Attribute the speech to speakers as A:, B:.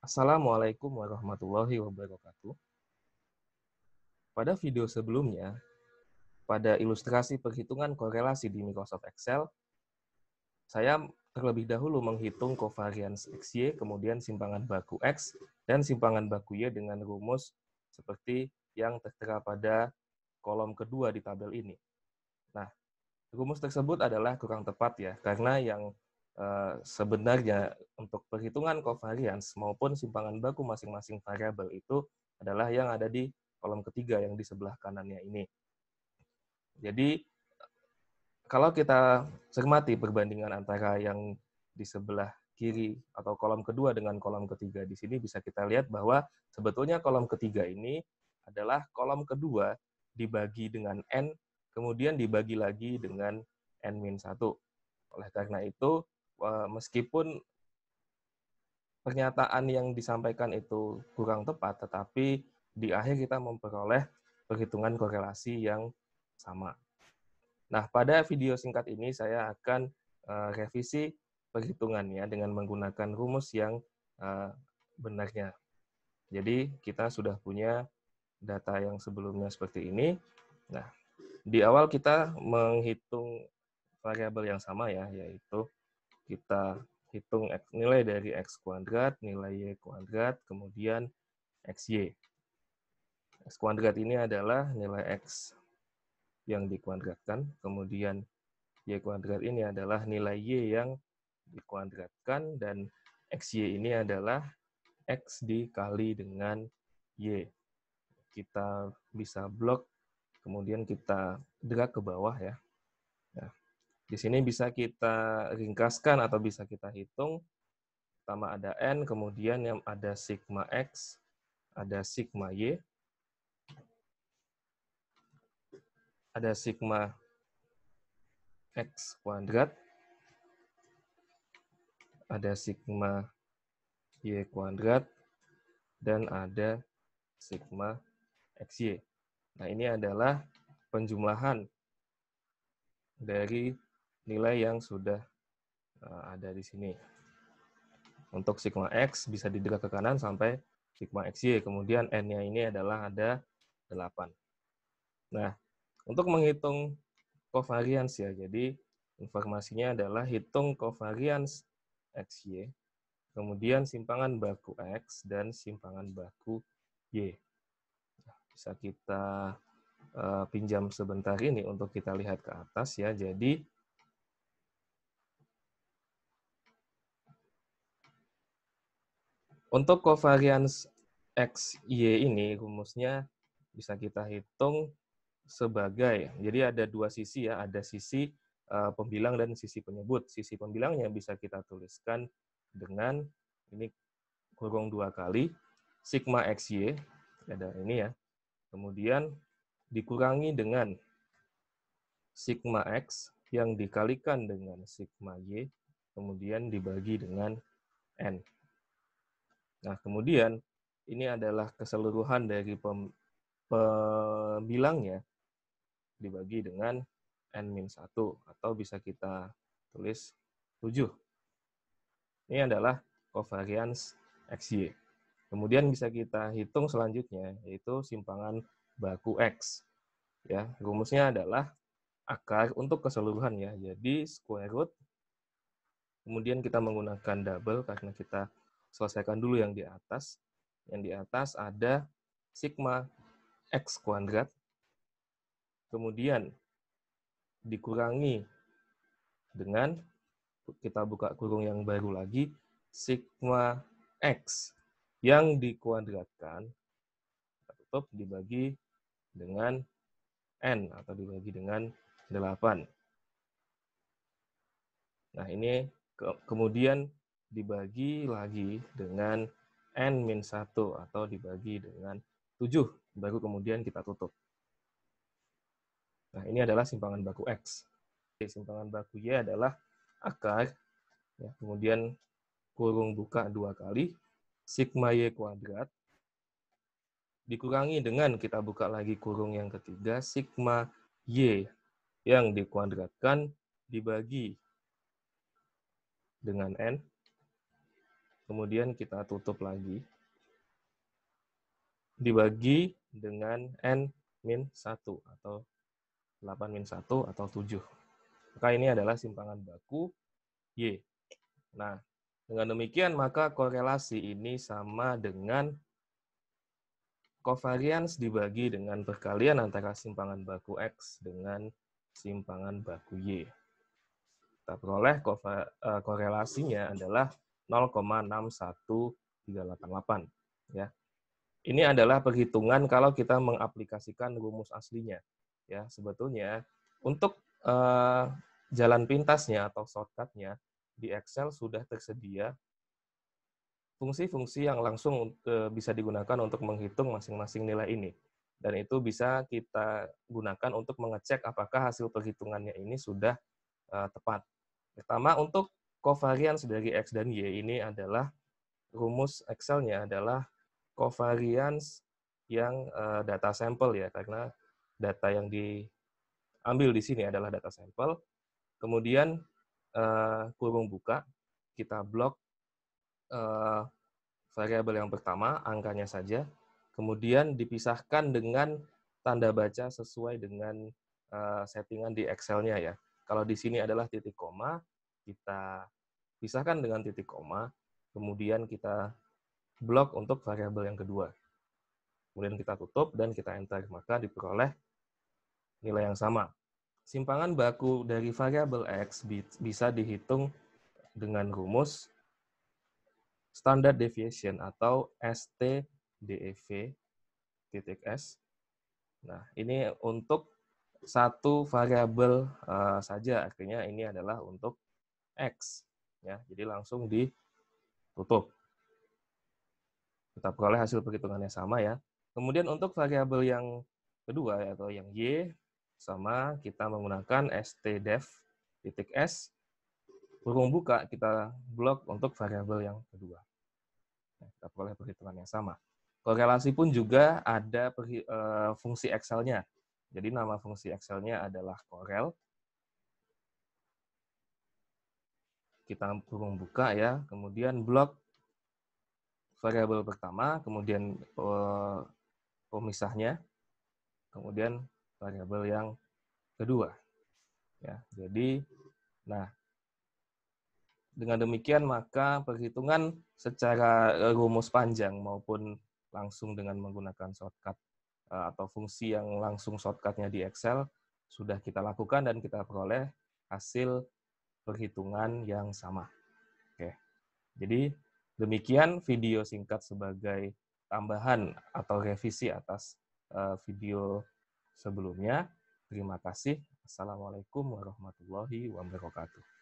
A: Assalamualaikum warahmatullahi wabarakatuh. Pada video sebelumnya, pada ilustrasi perhitungan korelasi di Microsoft Excel, saya terlebih dahulu menghitung covariance XY, kemudian simpangan baku X, dan simpangan baku Y dengan rumus seperti yang tertera pada kolom kedua di tabel ini. Nah, rumus tersebut adalah kurang tepat ya, karena yang Eh, sebenarnya untuk perhitungan kovarians maupun simpangan baku masing-masing variabel itu adalah yang ada di kolom ketiga yang di sebelah kanannya ini. Jadi kalau kita cermati perbandingan antara yang di sebelah kiri atau kolom kedua dengan kolom ketiga di sini bisa kita lihat bahwa sebetulnya kolom ketiga ini adalah kolom kedua dibagi dengan n kemudian dibagi lagi dengan n-1. Oleh karena itu Eh, meskipun pernyataan yang disampaikan itu kurang tepat, tetapi di akhir kita memperoleh perhitungan korelasi yang sama. Nah, pada video singkat ini saya akan eh, revisi perhitungannya dengan menggunakan rumus yang eh, benarnya. Jadi, kita sudah punya data yang sebelumnya seperti ini. Nah, di awal kita menghitung variabel yang sama ya, yaitu kita hitung nilai dari X kuadrat, nilai Y kuadrat, kemudian XY. X kuadrat ini adalah nilai X yang dikuadratkan, kemudian Y kuadrat ini adalah nilai Y yang dikuadratkan, dan XY ini adalah X dikali dengan Y. Kita bisa blok, kemudian kita drag ke bawah ya. Di sini bisa kita ringkaskan atau bisa kita hitung. Pertama ada N, kemudian yang ada sigma X, ada sigma Y, ada sigma X kuadrat, ada sigma Y kuadrat, dan ada sigma XY. Nah, ini adalah penjumlahan dari nilai yang sudah eh, ada di sini. Untuk sigma x bisa didekat ke kanan sampai sigma xy. Kemudian n-nya ini adalah ada 8. Nah, untuk menghitung covariance ya, jadi informasinya adalah hitung covariance xy, kemudian simpangan baku x dan simpangan baku y. Bisa kita uh, pinjam sebentar ini untuk kita lihat ke atas ya. Jadi Untuk kovarians x y ini rumusnya bisa kita hitung sebagai, jadi ada dua sisi ya, ada sisi eh, pembilang dan sisi penyebut. Sisi pembilangnya bisa kita tuliskan dengan ini kurung dua kali, sigma x y ada ini ya, kemudian dikurangi dengan sigma X yang dikalikan dengan sigma Y, kemudian dibagi dengan N. Nah, kemudian ini adalah keseluruhan dari pembilangnya dibagi dengan n-1 atau bisa kita tulis 7. Ini adalah covariance XY. Kemudian bisa kita hitung selanjutnya yaitu simpangan baku X. Ya, rumusnya adalah akar untuk keseluruhan ya. Jadi square root kemudian kita menggunakan double karena kita selesaikan dulu yang di atas. Yang di atas ada sigma x kuadrat. Kemudian dikurangi dengan kita buka kurung yang baru lagi sigma x yang dikuadratkan tutup dibagi dengan n atau dibagi dengan 8. Nah, ini kemudian dibagi lagi dengan n-1 atau dibagi dengan 7, baru kemudian kita tutup. Nah, ini adalah simpangan baku X. Simpangan baku Y adalah akar, ya, kemudian kurung buka dua kali, sigma Y kuadrat, dikurangi dengan kita buka lagi kurung yang ketiga, sigma Y yang dikuadratkan dibagi dengan N, kemudian kita tutup lagi, dibagi dengan n min 1 atau 8 min 1 atau 7. Maka ini adalah simpangan baku Y. Nah, dengan demikian maka korelasi ini sama dengan kovarians dibagi dengan perkalian antara simpangan baku X dengan simpangan baku Y. Kita peroleh eh, korelasinya adalah 0,61388 ya. Ini adalah perhitungan kalau kita mengaplikasikan rumus aslinya. Ya, sebetulnya untuk eh, jalan pintasnya atau shortcutnya di Excel sudah tersedia fungsi-fungsi yang langsung eh, bisa digunakan untuk menghitung masing-masing nilai ini. Dan itu bisa kita gunakan untuk mengecek apakah hasil perhitungannya ini sudah eh, tepat. Pertama, untuk Kovarians dari X dan Y ini adalah rumus Excel-nya adalah kovarians yang uh, data sampel ya, karena data yang diambil di sini adalah data sampel. Kemudian uh, kurung buka, kita blok uh, variabel yang pertama, angkanya saja. Kemudian dipisahkan dengan tanda baca sesuai dengan uh, settingan di Excel-nya ya. Kalau di sini adalah titik koma, kita pisahkan dengan titik koma, kemudian kita blok untuk variabel yang kedua. Kemudian kita tutup dan kita enter, maka diperoleh nilai yang sama. Simpangan baku dari variabel x bisa dihitung dengan rumus standard deviation atau STDEV titik S. Nah, ini untuk satu variabel uh, saja, artinya ini adalah untuk X. Ya, jadi langsung ditutup. Kita peroleh hasil perhitungannya sama ya. Kemudian untuk variabel yang kedua ya, atau yang Y, sama kita menggunakan stdef titik s kurung buka kita blok untuk variabel yang kedua. Nah, kita peroleh perhitungan yang sama. Korelasi pun juga ada eh, fungsi Excel-nya. Jadi nama fungsi Excel-nya adalah korel. kita buka ya, kemudian blok variabel pertama, kemudian eh, pemisahnya, kemudian variabel yang kedua. Ya, jadi nah dengan demikian maka perhitungan secara rumus panjang maupun langsung dengan menggunakan shortcut eh, atau fungsi yang langsung shortcutnya di Excel sudah kita lakukan dan kita peroleh hasil perhitungan yang sama. Oke. Jadi demikian video singkat sebagai tambahan atau revisi atas eh, video sebelumnya. Terima kasih. Assalamualaikum warahmatullahi wabarakatuh.